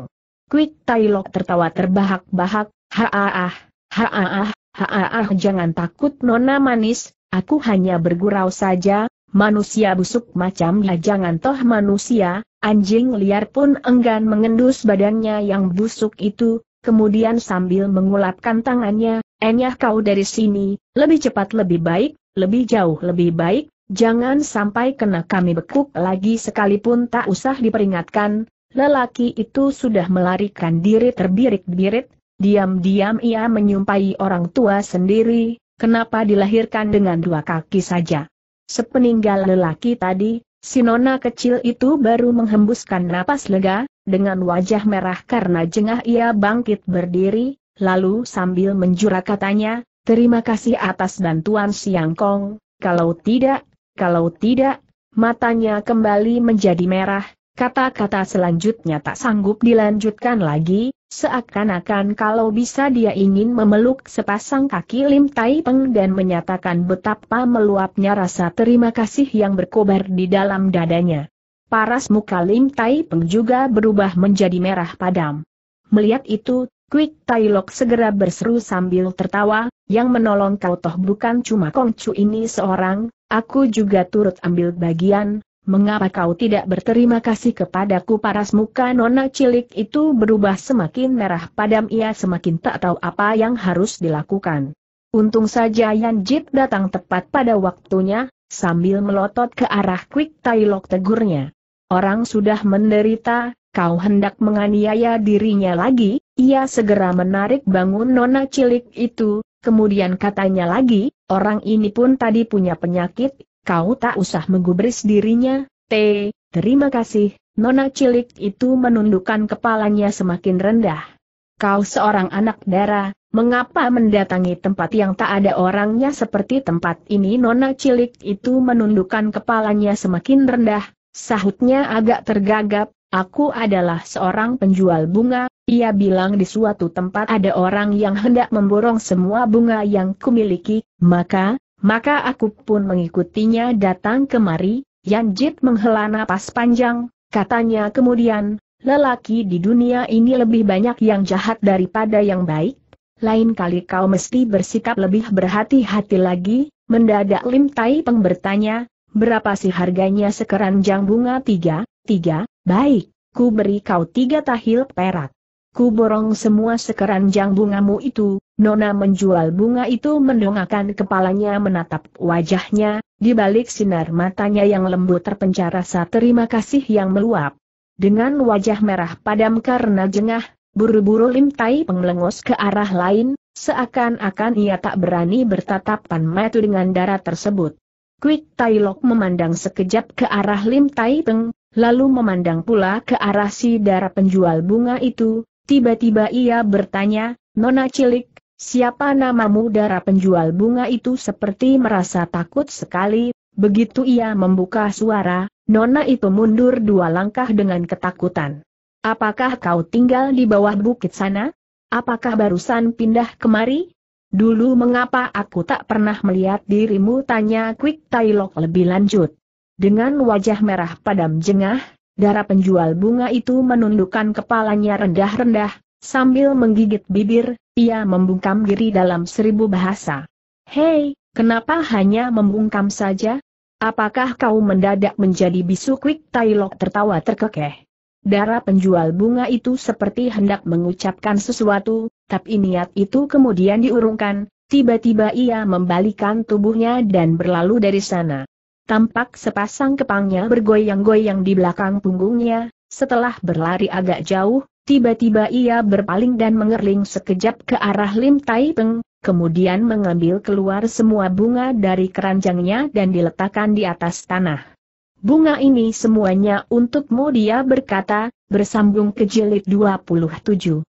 Quick Tailok tertawa terbahak-bahak, ha ah, ha ah, ha ah, jangan takut nona manis, Aku hanya bergurau saja, manusia busuk macam macamnya jangan toh manusia, anjing liar pun enggan mengendus badannya yang busuk itu, kemudian sambil mengulapkan tangannya, enyah kau dari sini, lebih cepat lebih baik, lebih jauh lebih baik, jangan sampai kena kami bekuk lagi sekalipun tak usah diperingatkan, lelaki itu sudah melarikan diri terbirik-birit, diam-diam ia menyumpai orang tua sendiri, Kenapa dilahirkan dengan dua kaki saja? Sepeninggal lelaki tadi, si nona kecil itu baru menghembuskan napas lega, dengan wajah merah karena jengah ia bangkit berdiri, lalu sambil menjura katanya, terima kasih atas bantuan Siang Kong, kalau tidak, kalau tidak, matanya kembali menjadi merah, kata-kata selanjutnya tak sanggup dilanjutkan lagi, Seakan-akan kalau bisa dia ingin memeluk sepasang kaki Lim Tai Peng dan menyatakan betapa meluapnya rasa terima kasih yang berkobar di dalam dadanya. Paras muka Lim Tai Peng juga berubah menjadi merah padam. Melihat itu, Quick Tai Lok segera berseru sambil tertawa, yang menolong kau toh bukan cuma Kong Chu ini seorang, aku juga turut ambil bagian, Mengapa kau tidak berterima kasih kepadaku paras muka nona cilik itu berubah semakin merah padam ia semakin tak tahu apa yang harus dilakukan. Untung saja Yan Jit datang tepat pada waktunya, sambil melotot ke arah Quick Tailok tegurnya. Orang sudah menderita, kau hendak menganiaya dirinya lagi, ia segera menarik bangun nona cilik itu, kemudian katanya lagi, orang ini pun tadi punya penyakit, Kau tak usah menggubris dirinya, T, terima kasih, nona cilik itu menundukkan kepalanya semakin rendah. Kau seorang anak dara, mengapa mendatangi tempat yang tak ada orangnya seperti tempat ini nona cilik itu menundukkan kepalanya semakin rendah, sahutnya agak tergagap, Aku adalah seorang penjual bunga, ia bilang di suatu tempat ada orang yang hendak memborong semua bunga yang kumiliki, maka, maka aku pun mengikutinya datang kemari, Yan Jit menghela napas panjang, katanya kemudian, lelaki di dunia ini lebih banyak yang jahat daripada yang baik, lain kali kau mesti bersikap lebih berhati-hati lagi, mendadak Lim Tai Peng bertanya, berapa sih harganya sekeranjang bunga tiga, tiga, baik, ku beri kau tiga tahil perak. Ku borong semua sekeranjang bungamu itu, Nona menjual bunga itu mendongakkan kepalanya menatap wajahnya, di balik sinar matanya yang lembut terpencar rasa terima kasih yang meluap. Dengan wajah merah padam karena jengah, buru-buru Lim Tai mengelengos ke arah lain, seakan-akan ia tak berani bertatapan mata dengan darah tersebut. Quick Tai Lok memandang sekejap ke arah Lim Tai Peng, lalu memandang pula ke arah si darah penjual bunga itu, tiba-tiba ia bertanya, Nona cilik, Siapa namamu darah penjual bunga itu seperti merasa takut sekali, begitu ia membuka suara, nona itu mundur dua langkah dengan ketakutan. Apakah kau tinggal di bawah bukit sana? Apakah barusan pindah kemari? Dulu mengapa aku tak pernah melihat dirimu tanya Quick Tailok lebih lanjut. Dengan wajah merah padam jengah, darah penjual bunga itu menundukkan kepalanya rendah-rendah, sambil menggigit bibir, ia membungkam diri dalam seribu bahasa. Hei, kenapa hanya membungkam saja? Apakah kau mendadak menjadi bisu Quick Tailok tertawa terkekeh? Darah penjual bunga itu seperti hendak mengucapkan sesuatu, tapi niat itu kemudian diurungkan, tiba-tiba ia membalikan tubuhnya dan berlalu dari sana. Tampak sepasang kepangnya bergoyang-goyang di belakang punggungnya, setelah berlari agak jauh, Tiba-tiba ia berpaling dan mengerling sekejap ke arah Lim Tai Peng, kemudian mengambil keluar semua bunga dari keranjangnya dan diletakkan di atas tanah. Bunga ini semuanya untukmu dia berkata, bersambung ke jilid 27.